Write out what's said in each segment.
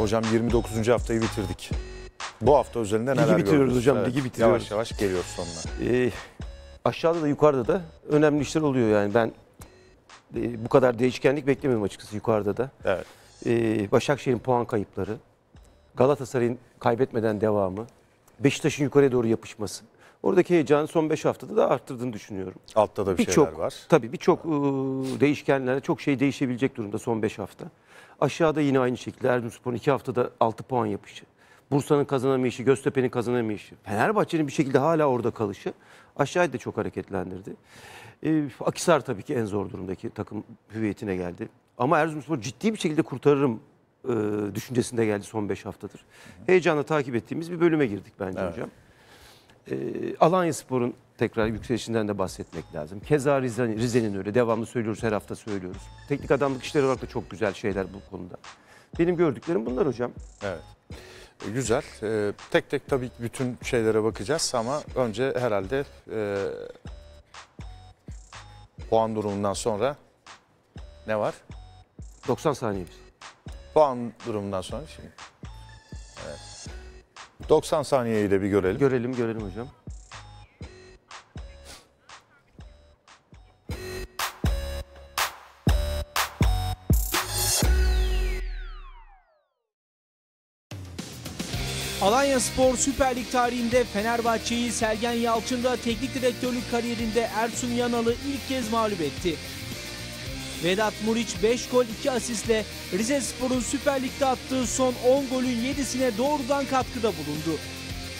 Hocam 29. haftayı bitirdik. Bu hafta üzerinde neler Ligi bitiriyoruz gördünüz? hocam, evet. ligi bitiriyoruz. Yavaş yavaş geliyoruz sonuna. Ee, aşağıda da yukarıda da önemli işler oluyor yani ben e, bu kadar değişkenlik beklemiyorum açıkçası yukarıda da. Evet. Ee, Başakşehir'in puan kayıpları, Galatasaray'ın kaybetmeden devamı, Beşiktaş'ın yukarıya doğru yapışması. Oradaki heyecanı son 5 haftada da arttırdığını düşünüyorum. Altta da bir, bir şeyler çok, var. Tabii birçok e, değişkenlerde çok şey değişebilecek durumda son 5 hafta. Aşağıda yine aynı şekilde Erzurumspor'un iki haftada 6 puan yapışı. Bursa'nın kazanamayışı, Göztepe'nin kazanamayışı. Fenerbahçe'nin bir şekilde hala orada kalışı aşağıyı da çok hareketlendirdi. E, ee, Akisar tabii ki en zor durumdaki takım hüviyetine geldi. Ama Erzurumspor ciddi bir şekilde kurtarırım e, düşüncesinde geldi son 5 haftadır. Heyecanla takip ettiğimiz bir bölüme girdik bence evet. hocam. E, Alanya Spor'un tekrar yükselişinden de bahsetmek lazım. Keza Rize'nin Rize öyle devamlı söylüyoruz her hafta söylüyoruz. Teknik adamlık işleri olarak da çok güzel şeyler bu konuda. Benim gördüklerim bunlar hocam. Evet. E, güzel. Ee, tek tek tabii bütün şeylere bakacağız ama önce herhalde e, puan durumundan sonra ne var? 90 saniye. Puan durumundan sonra şimdi. Evet. 90 saniyeyi de bir görelim. Görelim, görelim hocam. Alanya Spor Süper Lig tarihinde Fenerbahçe'yi Sergen Yalçın da teknik direktörlük kariyerinde Ersun Yanal'ı ilk kez mağlup etti. Vedat Muriç 5 gol 2 asistle Rize Spor'un Süper Lig'de attığı son 10 golün 7'sine doğrudan katkıda bulundu.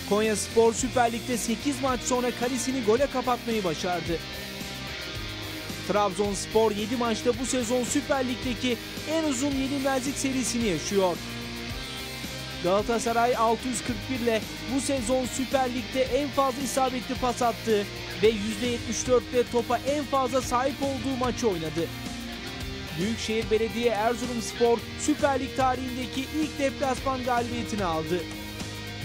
Konya Spor Süper Lig'de 8 maç sonra kalesini gole kapatmayı başardı. Trabzonspor 7 maçta bu sezon Süper Lig'deki en uzun yenilmezlik serisini yaşıyor. Galatasaray 641 ile bu sezon Süper Lig'de en fazla isabetli pas attığı ve %74'te topa en fazla sahip olduğu maçı oynadı. Büyükşehir Belediye Erzurumspor Süper Lig tarihindeki ilk deplasman galibiyetini aldı.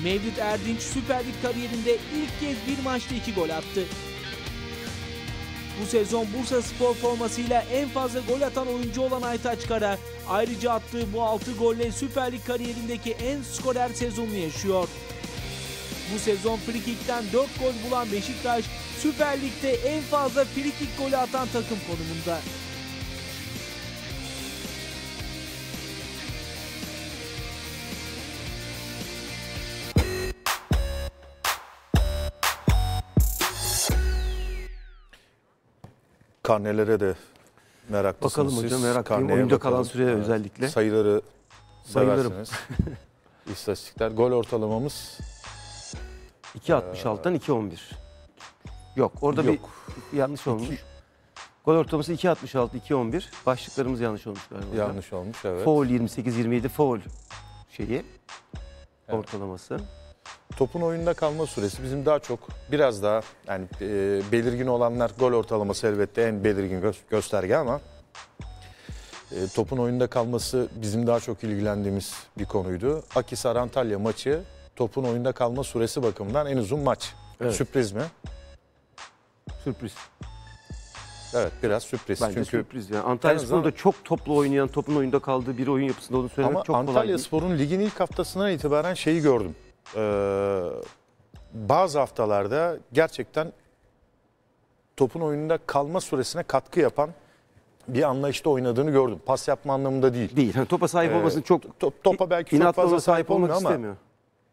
Mevlüt Erdinç Süper Lig kariyerinde ilk kez bir maçta iki gol attı. Bu sezon Bursa Spor formasıyla en fazla gol atan oyuncu olan Aytaç Kara, ayrıca attığı bu 6 golle Süper Lig kariyerindeki en skorer sezonu yaşıyor. Bu sezon frikikten 4 gol bulan Beşiktaş, Süper Lig'de en fazla frikik golü atan takım konumunda. Karnelere de meraklısınız Bakalım hocam meraklıyım. Karneye Oyunda bakalım. kalan süreye evet. özellikle. Sayıları Sayılarım. İstatistikler. Gol ortalamamız 2.66'dan ee, 2.11. Yok orada Yok. bir yanlış olmuş. İki. Gol ortalaması 2.66, 2.11. Başlıklarımız yanlış olmuş galiba. Yanlış olmuş evet. Foul 28-27 foul şeyi evet. ortalaması. Topun oyunda kalma süresi bizim daha çok biraz daha yani e, belirgin olanlar gol ortalaması elbette en belirgin gö gösterge ama e, topun oyunda kalması bizim daha çok ilgilendiğimiz bir konuydu. Akis Antalya maçı topun oyunda kalma süresi bakımından en uzun maç. Evet. Sürpriz mi? Sürpriz. Evet biraz sürpriz. Bence Çünkü sürpriz yani. Antalya Spor'un da çok toplu oynayan, topun oyunda kaldığı bir oyun yapısında olduğunu söylemek Ama çok kolay. Ama Antalya Spor'un ligin ilk haftasından itibaren şeyi gördüm e, bazı haftalarda gerçekten topun oyununda kalma süresine katkı yapan bir anlayışta oynadığını gördüm. Pas yapma anlamında değil. Değil. Yani topa sahip ee, olmasını ee, çok top, topa belki çok fazla sahip olmak ama istemiyor.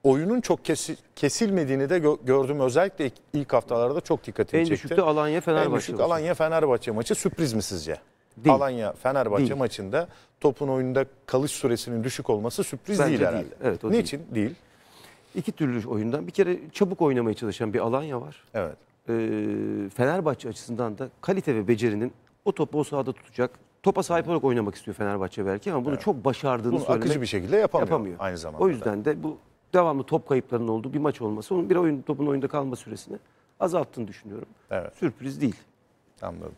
oyunun çok kesi, kesilmediğini de gördüm. Özellikle ilk, haftalarda çok dikkatimi en çekti. En düşükte Alanya Fenerbahçe. En düşük olsun. Alanya Fenerbahçe maçı sürpriz mi sizce? Değil. Alanya Fenerbahçe değil. maçında topun oyunda kalış süresinin düşük olması sürpriz Bence değil herhalde. Değil. Evet, o Niçin değil? değil. İki türlü oyundan. Bir kere çabuk oynamaya çalışan bir Alanya var. Evet. E, Fenerbahçe açısından da kalite ve becerinin o topu o sahada tutacak. Topa sahip olarak oynamak istiyor Fenerbahçe belki ama bunu evet. çok başardığını bunu söylemek. akıcı bir şekilde yapamıyor, yapamıyor. aynı zamanda. O yüzden de bu devamlı top kayıplarının olduğu bir maç olması onun bir oyun topun oyunda kalma süresini azalttığını düşünüyorum. Evet. Sürpriz değil. Anladım.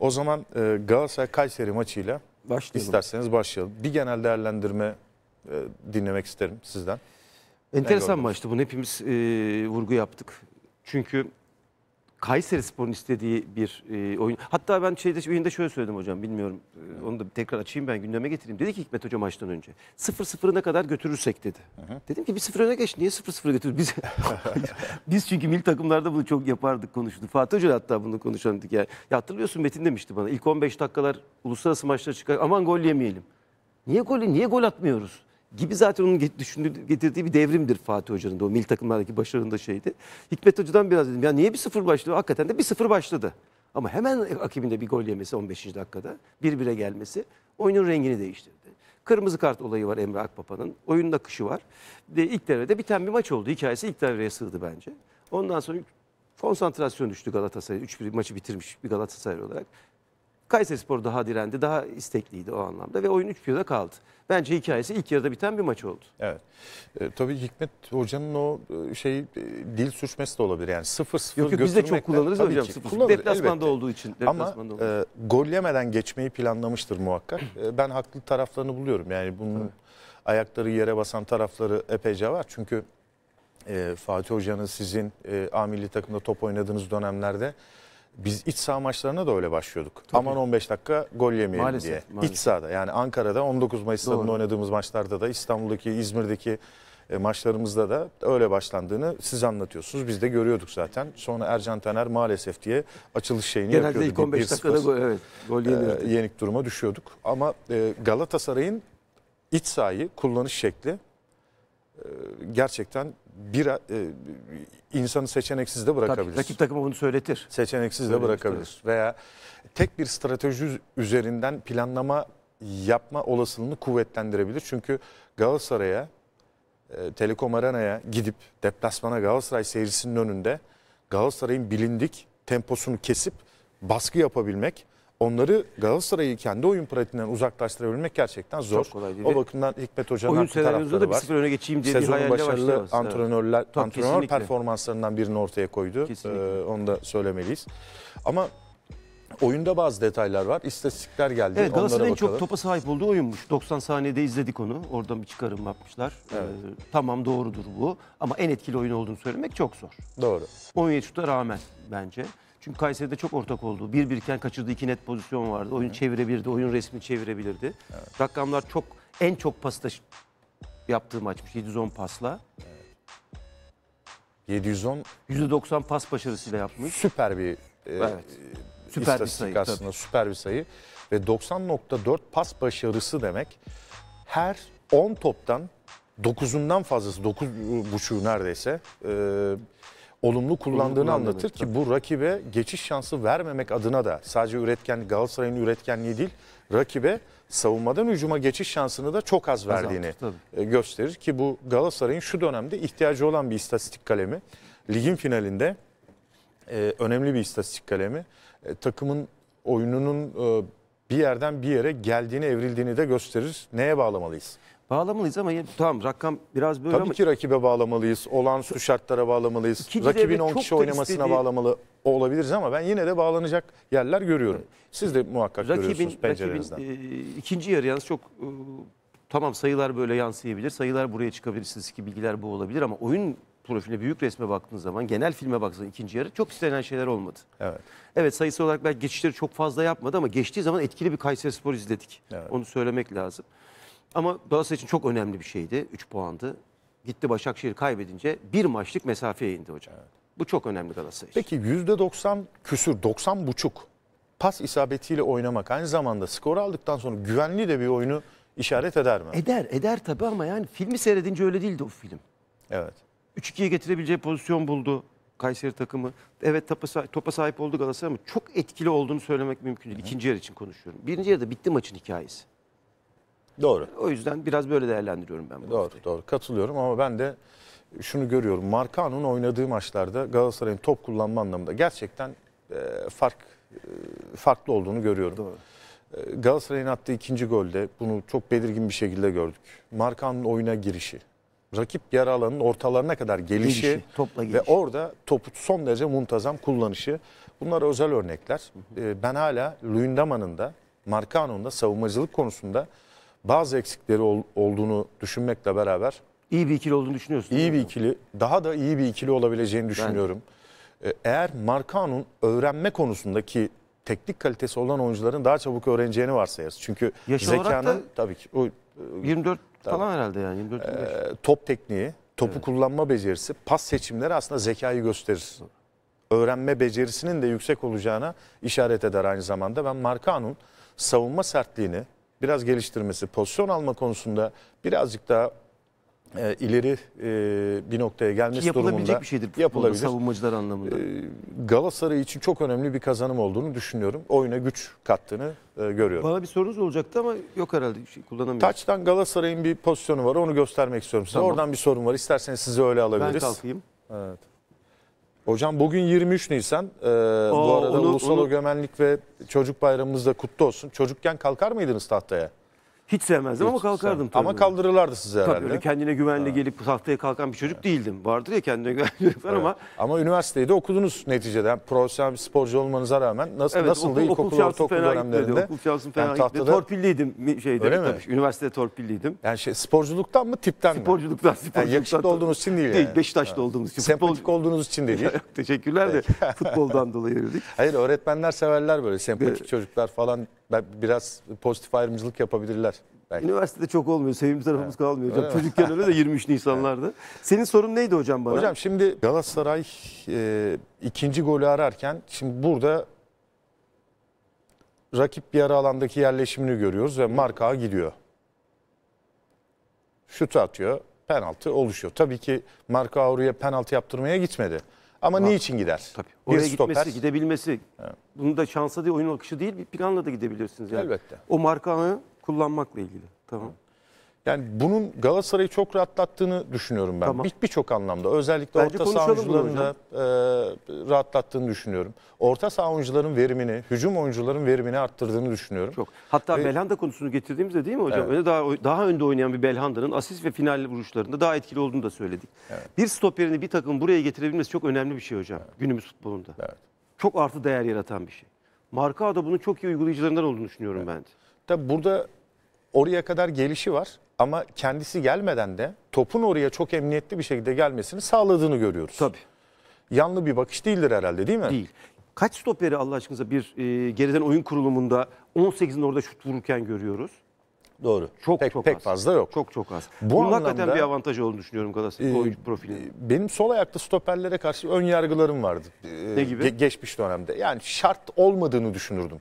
O zaman e, Galatasaray Kayseri maçıyla başlayalım. isterseniz başlayalım. Bir genel değerlendirme e, dinlemek isterim sizden. Enteresan maçtı bunu hepimiz e, vurgu yaptık. Çünkü Kayseri Spor'un istediği bir e, oyun. Hatta ben şeyde oyunda şöyle söyledim hocam bilmiyorum. E, onu da tekrar açayım ben gündeme getireyim. Dedi ki Hikmet Hoca maçtan önce 0-0'ına kadar götürürsek dedi. Hı hı. Dedim ki bir 0 öne geç niye 0-0 götürür? Biz, biz çünkü mil takımlarda bunu çok yapardık konuştuk. Fatih Hoca hatta bunu konuşandık. Yani. Ya hatırlıyorsun Metin demişti bana ilk 15 dakikalar uluslararası maçlara çıkar aman gol yemeyelim. Niye gol, niye gol atmıyoruz? gibi zaten onun düşündüğü, getirdiği bir devrimdir Fatih Hoca'nın da o milli takımlardaki başarında şeydi. Hikmet Hoca'dan biraz dedim ya niye bir sıfır başladı? Hakikaten de bir sıfır başladı. Ama hemen akibinde bir gol yemesi 15. dakikada bir bire gelmesi oyunun rengini değiştirdi. Kırmızı kart olayı var Emre Akpapa'nın. Oyunun akışı var. De, ilk devrede biten bir maç oldu. Hikayesi ilk devreye sığdı bence. Ondan sonra konsantrasyon düştü Galatasaray. 3-1 maçı bitirmiş bir Galatasaray olarak. Kayserispor daha direndi, daha istekliydi o anlamda ve oyun 3-1'de kaldı. Bence hikayesi ilk yarıda biten bir maç oldu. Evet. E, tabii Hikmet Hoca'nın o e, şey e, dil sürçmesi de olabilir. Yani 0-0 Yok yok biz de çok kullanırız hocam 0-0. Deplasmanda elbette. olduğu için. Ama olduğu. E, gol yemeden geçmeyi planlamıştır muhakkak. e, ben haklı taraflarını buluyorum. Yani bunun evet. ayakları yere basan tarafları epeyce var. Çünkü e, Fatih Hoca'nın sizin e, A milli takımda top oynadığınız dönemlerde biz iç saha maçlarına da öyle başlıyorduk. Tabii. Aman 15 dakika gol yemeyelim maalesef, diye. Maalesef. İç sahada yani Ankara'da 19 Mayıs stadında oynadığımız maçlarda da İstanbul'daki, İzmir'deki e, maçlarımızda da öyle başlandığını siz anlatıyorsunuz. Biz de görüyorduk zaten. Sonra Ercan Taner maalesef diye açılış şeyini Genelde yapıyordu. Genelde ilk 15 dakikada gol, evet, gol e, yenirdi. E, yenik duruma düşüyorduk. Ama e, Galatasaray'ın iç sahayı kullanış şekli e, gerçekten bir e, insanı seçeneksiz de bırakabilir. Tabii, rakip takıma bunu söyletir. Seçeneksiz Öyle de bırakabilir. Söyletir. Veya tek bir strateji üzerinden planlama yapma olasılığını kuvvetlendirebilir. Çünkü Galatasaray'a, e, Telekom Arena'ya gidip deplasmana Galatasaray seyircisinin önünde Galatasaray'ın bilindik temposunu kesip baskı yapabilmek onları Galatasaray'ı kendi oyun pratiğinden uzaklaştırabilmek gerçekten zor. Çok kolay değil. O bakımdan Hikmet Hoca'nın oyun tarafları da bir sıfır öne geçeyim diye Sezonun bir başarılı antrenörler, evet. antrenör kesinlikle. performanslarından birini ortaya koydu. Kesinlikle. Ee, onu da söylemeliyiz. Ama oyunda bazı detaylar var. İstatistikler geldi. Evet, Galatasaray'ın çok topa sahip olduğu oyunmuş. 90 saniyede izledik onu. Oradan bir çıkarım yapmışlar. Evet. Ee, tamam doğrudur bu. Ama en etkili oyun olduğunu söylemek çok zor. Doğru. 17 şuta rağmen bence. Çünkü Kayseri'de çok ortak oldu. Bir birken kaçırdığı iki net pozisyon vardı. Oyun çevirebilirdi, oyun resmi çevirebilirdi. Evet. Rakamlar çok en çok pasta taş yaptığı maçmış 710 pasla. 710 %90 pas başarısıyla yapmış. süper bir e, Evet. Süper bir sayı, aslında tabii. süper bir sayı ve 90.4 pas başarısı demek her 10 toptan 9'undan fazlası 9.5'u neredeyse e, olumlu kullandığını olumlu anlatır ki bu rakibe geçiş şansı vermemek adına da sadece üretken Galatasaray'ın üretkenliği değil rakibe savunmadan hücuma geçiş şansını da çok az verdiğini Azaltır, e, gösterir ki bu Galatasaray'ın şu dönemde ihtiyacı olan bir istatistik kalemi. Ligin finalinde e, önemli bir istatistik kalemi. E, takımın oyununun e, bir yerden bir yere geldiğini, evrildiğini de gösterir. Neye bağlamalıyız? Bağlamalıyız ama tamam rakam biraz böyle Tabii ama... ki rakibe bağlamalıyız. Olan su şartlara bağlamalıyız. İkinci Rakibin 10 kişi oynamasına istediği... bağlamalı olabiliriz ama ben yine de bağlanacak yerler görüyorum. Siz de muhakkak rakibin, görüyorsunuz pencerenizden. Rakibin e, ikinci yarı yalnız çok e, tamam sayılar böyle yansıyabilir. Sayılar buraya çıkabilir. Sizdeki bilgiler bu olabilir ama oyun profiline büyük resme baktığınız zaman genel filme baktığınız ikinci yarı çok istenen şeyler olmadı. Evet. Evet sayısı olarak belki geçişleri çok fazla yapmadı ama geçtiği zaman etkili bir Kayseri Spor izledik. Evet. Onu söylemek lazım. Ama Galatasaray için çok önemli bir şeydi. 3 puandı. Gitti Başakşehir kaybedince bir maçlık mesafeye indi hocam. Evet. Bu çok önemli Galatasaray için. Peki %90 küsür, 90 buçuk pas isabetiyle oynamak aynı zamanda skoru aldıktan sonra güvenli de bir oyunu işaret eder mi? Eder, eder tabii ama yani filmi seyredince öyle değildi o film. Evet. 3-2'ye getirebileceği pozisyon buldu Kayseri takımı. Evet topa, sahip, topa sahip oldu Galatasaray ama çok etkili olduğunu söylemek mümkün değil. İkinci yarı için konuşuyorum. Birinci yarıda bitti maçın hikayesi. Doğru. O yüzden biraz böyle değerlendiriyorum ben bunu. Doğru, doğru. Katılıyorum ama ben de şunu görüyorum. Markao'nun oynadığı maçlarda Galatasaray'ın top kullanma anlamında gerçekten e, fark e, farklı olduğunu görüyorum. Doğru. E, Galatasaray'ın attığı ikinci golde bunu çok belirgin bir şekilde gördük. Markan'ın oyuna girişi, rakip yarı alanının ortalarına kadar gelişi, gelişi topla gelişi. ve orada topu son derece muntazam kullanışı. Bunlar özel örnekler. E, ben hala Luyendama'nın da Markan'ın da savunmacılık konusunda bazı eksikleri ol, olduğunu düşünmekle beraber iyi bir ikili olduğunu düşünüyorsun. İyi bir ikili, daha da iyi bir ikili olabileceğini düşünüyorum. Ben... Ee, eğer Markanun öğrenme konusundaki teknik kalitesi olan oyuncuların daha çabuk öğreneceğini varsayarız. Çünkü Yaşı zekanın tabii ki o, 24 e, tabii. falan herhalde yani 24 25. Ee, top tekniği, topu evet. kullanma becerisi, pas seçimleri aslında zekayı gösterir. Öğrenme becerisinin de yüksek olacağına işaret eder aynı zamanda. Ben Markanun savunma sertliğini, biraz geliştirmesi, pozisyon alma konusunda birazcık daha e, ileri e, bir noktaya gelmesi Ki yapılabilecek durumunda bir şeydir yapılabilir. savunmacılar anlamında. E, Galatasaray için çok önemli bir kazanım olduğunu düşünüyorum. Oyuna güç kattığını e, görüyorum. Bana bir sorunuz olacaktı ama yok herhalde şey kullanamıyorum. Taçtan Galatasaray'ın bir pozisyonu var onu göstermek istiyorum size. Tamam. Oradan bir sorun var isterseniz sizi öyle alabiliriz. Ben kalkayım. Evet. Hocam bugün 23 Nisan. Ee, Aa, bu arada onu, Ulusal onu... Gömenlik ve Çocuk Bayramımız da kutlu olsun. Çocukken kalkar mıydınız tahtaya? Hiç sevmezdim Hiç ama kalkardım. Sen, ama kaldırırlardı sizi herhalde. Tabii öyle kendine güvenle ha. gelip tahtaya kalkan bir çocuk değildim. Vardır ya kendine güvenli evet. ama. Ama üniversiteyi de okudunuz neticede. Profesyonel bir sporcu olmanıza rağmen nasıl evet, nasıldı okul, ilkokul, ortaokul dönemlerinde? Gitmedi, okul şansım fena yani tahtada... gitmedi. Torpilliydim şeyde. Öyle mi? Tabii, üniversitede torpilliydim. Yani şey, sporculuktan mı tipten mi? Sporculuktan. sporculuktan yani yakışıklı olduğunuz için değil yani. Değil Beşiktaş'ta olduğumuz için. Sempatik futbol... olduğunuz için değil. Teşekkürler de futboldan dolayı öldük. Hayır öğretmenler severler böyle sempatik çocuklar falan ben biraz pozitif ayrımcılık yapabilirler. Belki. Üniversitede çok olmuyor. Sevimli tarafımız evet. kalmıyor hocam. Öyle Çocukken öyle de 23 Nisanlarda. Evet. Senin sorun neydi hocam bana? Hocam şimdi Galatasaray e, ikinci golü ararken şimdi burada rakip yarı alandaki yerleşimini görüyoruz ve marka gidiyor. Şutu atıyor. Penaltı oluşuyor. Tabii ki Marka Avru'ya penaltı yaptırmaya gitmedi. Ama Var. niçin gider? Tabii. Oraya bir stoper. gitmesi, gidebilmesi. Evet. Bunu da şansa değil, oyun akışı değil, bir planla da gidebilirsiniz. Yani. Elbette. O markanı kullanmakla ilgili. Tamam. Hı. Yani bunun Galatasaray'ı çok rahatlattığını düşünüyorum ben. Tamam. Birçok bir anlamda. Özellikle Bence orta saha oyuncularını e, rahatlattığını düşünüyorum. Orta saha oyuncuların verimini, hücum oyuncuların verimini arttırdığını düşünüyorum. Çok. Hatta Ve, Belhanda konusunu getirdiğimizde değil mi hocam? Evet. daha daha önde oynayan bir Belhanda'nın asist ve final vuruşlarında daha etkili olduğunu da söyledik. Evet. Bir stoperini bir takım buraya getirebilmesi çok önemli bir şey hocam evet. günümüz futbolunda. Evet. Çok artı değer yaratan bir şey. Marka da bunun çok iyi uygulayıcılarından olduğunu düşünüyorum evet. ben de. Tabi burada oraya kadar gelişi var ama kendisi gelmeden de topun oraya çok emniyetli bir şekilde gelmesini sağladığını görüyoruz. Tabii. Yanlı bir bakış değildir herhalde değil mi? Değil. Kaç stoperi Allah aşkınıza bir e, geriden oyun kurulumunda 18'in orada şut vururken görüyoruz? Doğru. Çok pek, çok pek az. fazla yok. Çok çok az. Bu Bunun anlamda, hakikaten bir avantaj olduğunu düşünüyorum Galatasaray'ın e, oyuncu profiline. Benim sol ayaklı stoperlere karşı ön yargılarım vardı. E, ne gibi? Ge geçmiş dönemde. Yani şart olmadığını düşünürdüm.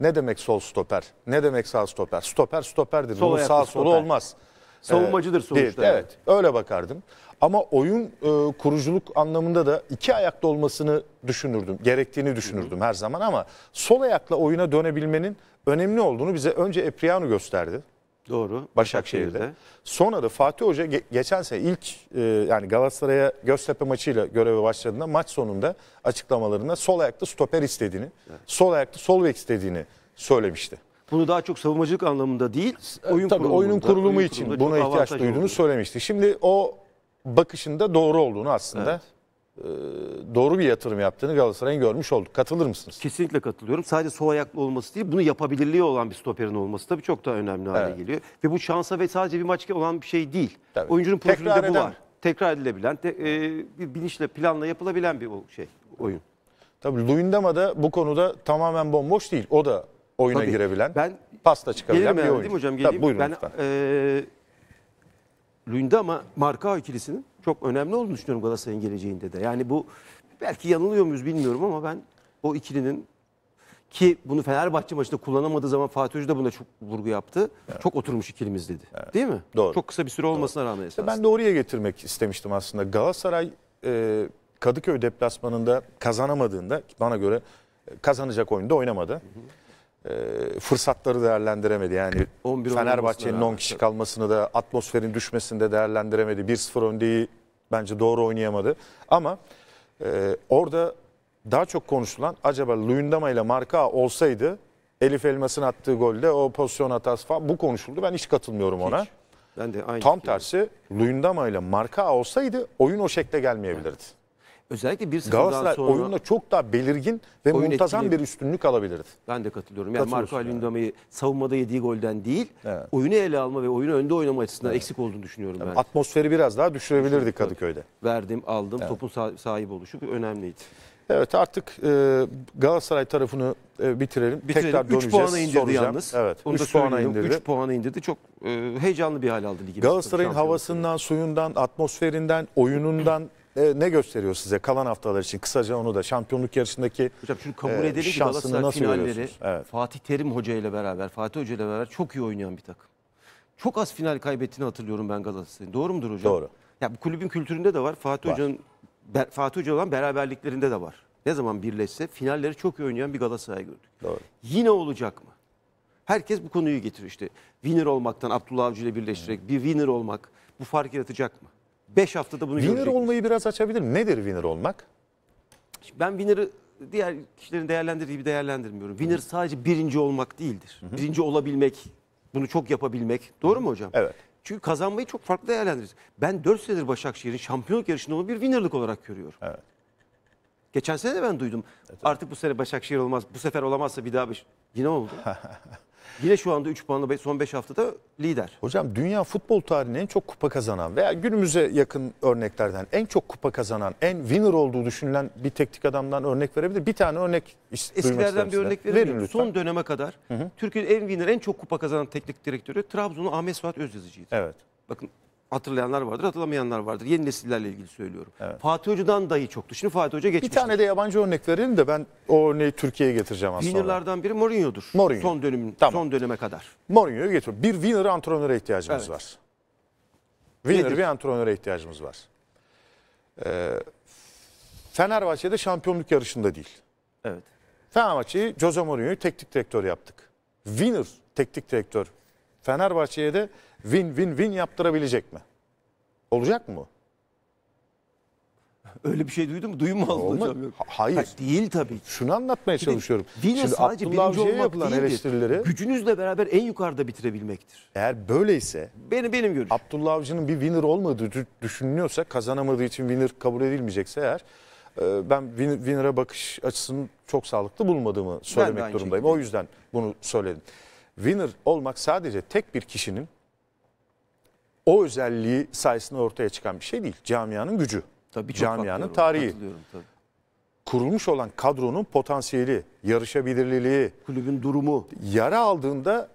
Ne demek sol stoper? Ne demek sağ stoper? Stoper stoperdir. Sol Bunun sağ solu olmaz. Savunmacıdır ee, sonuçta. Değil, evet. Öyle bakardım. Ama oyun e, kuruculuk anlamında da iki ayakta olmasını düşünürdüm. Gerektiğini düşünürdüm her zaman ama sol ayakla oyuna dönebilmenin önemli olduğunu bize önce Epriano gösterdi. Doğru. Başakşehir'de. Sonra da Fatih Hoca geçen sene ilk e, yani Galatasaray'a Göztepe maçıyla göreve başladığında maç sonunda açıklamalarında sol ayakta stoper istediğini, evet. sol ayakta sol bek istediğini söylemişti. Bunu daha çok savunmacılık anlamında değil, e, oyun Tabii oyunun kurulumu oyun için buna ihtiyaç duyduğunu oldu. söylemişti. Şimdi o bakışında doğru olduğunu aslında evet e, doğru bir yatırım yaptığını Galatasaray'ın görmüş olduk. Katılır mısınız? Kesinlikle katılıyorum. Sadece sol ayaklı olması değil, bunu yapabilirliği olan bir stoperin olması tabii çok daha önemli hale evet. geliyor. Ve bu şansa ve sadece bir maç olan bir şey değil. Tabii. Oyuncunun profilinde Tekrar bu eden... var. Tekrar edilebilen, te, e, bir bilinçle, planla yapılabilen bir şey, oyun. Tabii Luyendama da bu konuda tamamen bomboş değil. O da oyuna Tabii. girebilen, ben, pasta çıkabilen bir oyuncu. hocam? Tabii, buyurun ben, lütfen. E, ama marka ikilisinin çok önemli olduğunu düşünüyorum Galatasaray'ın geleceğinde de. Yani bu belki yanılıyor muyuz bilmiyorum ama ben o ikilinin ki bunu Fenerbahçe maçında kullanamadığı zaman Fatih Hoca da buna çok vurgu yaptı. Evet. Çok oturmuş ikilimiz dedi. Evet. Değil mi? Doğru. Çok kısa bir süre olmasına Doğru. rağmen esas. Ben de oraya getirmek istemiştim aslında. Galatasaray e, Kadıköy deplasmanında kazanamadığında bana göre e, kazanacak oyunda oynamadı. Hı hı. E, fırsatları değerlendiremedi. Yani Fenerbahçe'nin 10 kişi kalmasını da atmosferin düşmesinde değerlendiremedi. 1-0 öndeyi bence doğru oynayamadı. Ama e, orada daha çok konuşulan acaba Luyendama ile Marka olsaydı Elif Elmas'ın attığı golde o pozisyon hatası falan bu konuşuldu. Ben hiç katılmıyorum ona. Hiç. Ben de aynı Tam gibi. tersi Luyendama ile Marka olsaydı oyun o şekle gelmeyebilirdi. Evet. Özellikle bir Galatasaray sonra... oyunda çok daha belirgin ve oyun muntazam bir üstünlük alabilirdi. Ben de katılıyorum. Yani Marco Alindama'yı yani. savunmada yediği golden değil, evet. oyunu ele alma ve oyunu önde oynama açısından evet. eksik olduğunu düşünüyorum yani ben. Atmosferi biraz daha düşürebilirdik Kadıköy'de. Verdim, aldım, evet. topun sah sahibi oluşu önemliydi. Evet artık e, Galatasaray tarafını e, bitirelim. bitirelim. Tekrar Üç döneceğiz. 3 puana indirdi soracağım. yalnız. Evet. Onu 3 puana indirdi. 3 puana indirdi. Çok e, heyecanlı bir hal aldı ligimiz. Galatasaray'ın havasından, suyundan, atmosferinden, oyunundan e, ne gösteriyor size kalan haftalar için? Kısaca onu da şampiyonluk yarışındaki Hocam şunu kabul e, edelim ki Galatasaray finalleri evet. Fatih Terim Hoca ile beraber, Fatih Hoca ile beraber çok iyi oynayan bir takım. Çok az final kaybettiğini hatırlıyorum ben Galatasaray'ın. Doğru mudur hocam? Doğru. Ya bu kulübün kültüründe de var. Fatih var. Hoca'nın Fatih Hoca olan beraberliklerinde de var. Ne zaman birleşse finalleri çok iyi oynayan bir Galatasaray gördük. Doğru. Yine olacak mı? Herkes bu konuyu getiriyor işte. Winner olmaktan Abdullah Avcı ile birleştirerek bir winner olmak bu fark yaratacak mı? 5 haftada bunu winner görecek. olmayı biraz açabilir mi? Nedir winner olmak? Ben winner'ı diğer kişilerin değerlendirdiği gibi değerlendirmiyorum. Winner sadece birinci olmak değildir. Hı hı. Birinci olabilmek, bunu çok yapabilmek. Doğru hı. mu hocam? Evet. Çünkü kazanmayı çok farklı değerlendiririz. Ben 4 senedir Başakşehir'in şampiyonluk yarışında onu bir winnerlık olarak görüyorum. Evet. Geçen sene de ben duydum. Evet, evet. Artık bu sene Başakşehir olmaz. Bu sefer olamazsa bir daha bir... Yine oldu. Yine şu anda 3 puanla son 5 haftada lider. Hocam dünya futbol tarihinin en çok kupa kazanan veya günümüze yakın örneklerden en çok kupa kazanan, en winner olduğu düşünülen bir teknik adamdan örnek verebilir. Bir tane örnek Eskilerden bir örnek verelim. Son döneme kadar Türkiye'nin en winner, en çok kupa kazanan teknik direktörü Trabzon'un Ahmet Suat Özyazıcı'ydı. Evet. Bakın hatırlayanlar vardır, hatırlamayanlar vardır. Yeni nesillerle ilgili söylüyorum. Evet. Fatih Hoca'dan dahi çoktu. Şimdi Fatih Hoca geçmişti. Bir tane de yabancı örnek verelim de ben o örneği Türkiye'ye getireceğim aslında. Winner'lardan biri Mourinho'dur. Mourinho. Son dönemin tamam. son döneme kadar. Mourinho'yu getir. Bir winner antrenöre ihtiyacımız evet. var. Winner Nedir? bir antrenöre ihtiyacımız var. Ee, Fenerbahçe'de şampiyonluk yarışında değil. Evet. Fenerbahçe'yi Jose Mourinho'yu teknik direktör yaptık. Winner teknik direktör Fenerbahçe'ye de win win win yaptırabilecek mi? Olacak mı? Öyle bir şey duydun mu? Duyulmaz mı Olma- hocam? Yok. Ha- hayır. değil tabii. Şunu anlatmaya Bir çalışıyorum. Yine Şimdi sadece Abdullah birinci Avcı'ya olmak yapılan eleştirileri Gücünüzle beraber en yukarıda bitirebilmektir. eğer böyleyse Benim benim görüşüm. Abdullah Avcı'nın bir winner olmadığı dü- düşünülüyorsa kazanamadığı için winner kabul edilmeyecekse eğer e, ben winner'a bakış açısını çok sağlıklı bulmadığımı söylemek aynı durumdayım. şekilde. O yüzden bunu söyledim. Winner olmak sadece tek bir kişinin o özelliği sayesinde ortaya çıkan bir şey değil. Camianın gücü. Tabii camianın tarihi. Kurulmuş olan kadronun potansiyeli, yarışabilirliği, kulübün durumu. Yara aldığında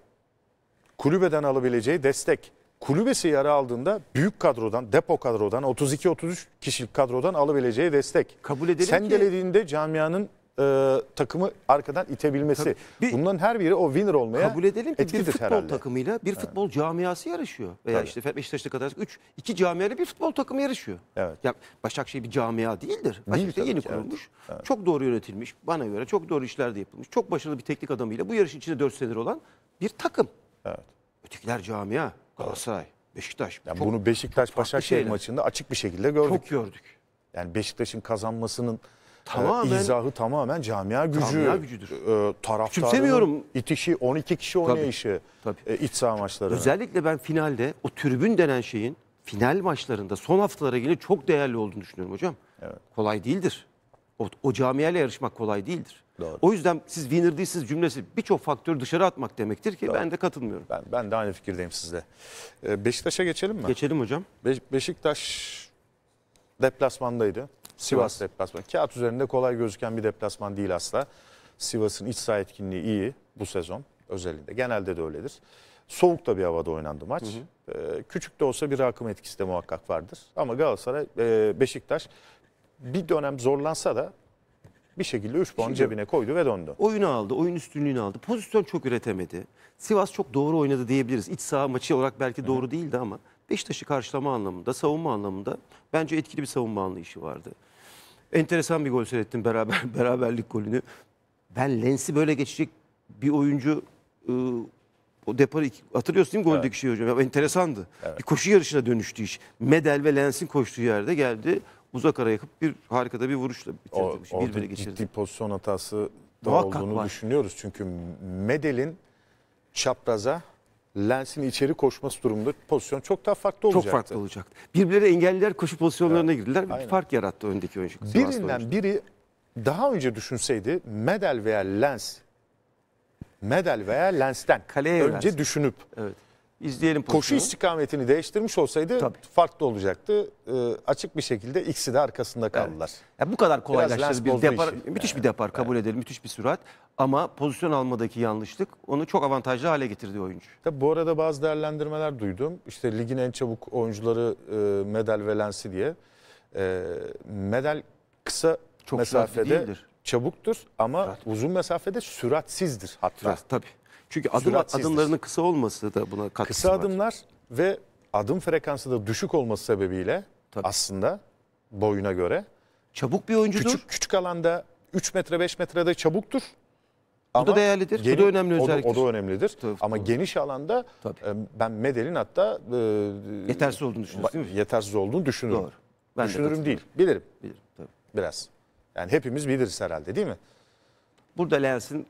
kulübeden alabileceği destek. Kulübesi yara aldığında büyük kadrodan, depo kadrodan, 32-33 kişilik kadrodan alabileceği destek. Kabul edelim Sen ki... Sendelediğinde camianın e, takımı arkadan itebilmesi. Tabii, bir, Bunların her biri o winner olmaya Kabul edelim ki bir futbol herhalde. takımıyla bir futbol evet. camiası yarışıyor. Veya Tabii. işte Beşiktaş'ta kadar üç iki camiayla bir futbol takımı yarışıyor. Evet. Ya Başakşehir bir camia değildir. Başakşehir yeni kurulmuş. Evet. Evet. Çok doğru yönetilmiş. Bana göre çok doğru işler de yapılmış. Çok başarılı bir teknik adamıyla bu yarışın içinde 4 senedir olan bir takım. Evet. Ötekiler camia. Galatasaray, Beşiktaş. Yani çok, bunu Beşiktaş Başakşehir maçında açık bir şekilde gördük. Çok gördük. Yani Beşiktaş'ın kazanmasının ee, tamamen, izahı tamamen camia gücü. Camia gücüdür. E, ee, taraftarın itişi, 12 kişi oynayışı tabii, tabii. E, iç saha maçları. Özellikle ben finalde o tribün denen şeyin final maçlarında son haftalara göre çok değerli olduğunu düşünüyorum hocam. Evet. Kolay değildir. O, o camiayla yarışmak kolay değildir. Doğru. O yüzden siz winner değilsiniz cümlesi birçok faktörü dışarı atmak demektir ki Doğru. ben de katılmıyorum. Ben, ben de aynı fikirdeyim sizle. Ee, Beşiktaş'a geçelim mi? Geçelim hocam. Be Beşiktaş deplasmandaydı. Sivas Sivas deplasmanı. Kağıt üzerinde kolay gözüken bir deplasman değil asla. Sivas'ın iç saha etkinliği iyi bu sezon özelinde. Genelde de öyledir. Soğuk da bir havada oynandı maç. Hı hı. Ee, küçük de olsa bir rakım etkisi de muhakkak vardır. Ama Galatasaray, e, Beşiktaş bir dönem zorlansa da bir şekilde 3 puan cebine koydu ve döndü. Oyunu aldı, oyun üstünlüğünü aldı. Pozisyon çok üretemedi. Sivas çok doğru oynadı diyebiliriz. İç saha maçı olarak belki doğru Hı -hı. değildi ama Beşiktaş'ı karşılama anlamında, savunma anlamında bence etkili bir savunma anlayışı vardı. Enteresan bir gol seyrettim beraber beraberlik golünü. Ben Lens'i böyle geçecek bir oyuncu ıı, o deparı hatırlıyorsun değil mi goldeki evet. şey hocam? Ya, enteresandı. Evet. Bir koşu yarışına dönüştü iş. Medel ve Lens'in koştuğu yerde geldi. Uzak ara yakıp bir harikada bir vuruşla bitirdi. O, bir geçirdi. Ciddi pozisyon hatası da olduğunu var. düşünüyoruz. Çünkü Medel'in çapraza Lens'in içeri koşması durumunda pozisyon çok daha farklı olacaktı. Çok farklı olacaktı. Birbirleri engelliler koşu pozisyonlarına evet. girdiler. Aynen. Bir fark yarattı öndeki oyuncu. Birinden biri daha önce düşünseydi medal veya Lens medal veya Lens'ten Kaleye önce Lens. düşünüp evet izleyelim pozisyonu. Koşu istikametini değiştirmiş olsaydı Tabii. farklı olacaktı. E, açık bir şekilde ikisi de arkasında kaldılar. Evet. Yani bu kadar kolaylaştı. Bir depar, müthiş bir depar kabul evet. edelim. Müthiş bir sürat. Ama pozisyon almadaki yanlışlık onu çok avantajlı hale getirdi oyuncu. Tabii bu arada bazı değerlendirmeler duydum. İşte ligin en çabuk oyuncuları e, Medel ve diye. E, Medel kısa çok mesafede çabuktur ama Sürat. uzun mesafede süratsizdir hatta. Sürat, tabii. Çünkü adım adımlarının kısa olması da buna katkısı Kısa var. adımlar ve adım frekansı da düşük olması sebebiyle Tabii. aslında boyuna göre Çabuk bir oyuncudur. Küçük küçük alanda 3 metre 5 metrede çabuktur. Bu da değerlidir. Bu da önemli o o da önemlidir. Tabii, Ama tabii. geniş alanda Tabii. E, ben Medel'in hatta e, Yetersiz olduğunu düşünüyorum. yetersiz olduğunu düşünürüm. Doğru. Ben Düşünürüm katılıyorum. değil, bilirim Bilirim, tabii. biraz. Yani hepimiz biliriz herhalde değil mi? Burada Lens'in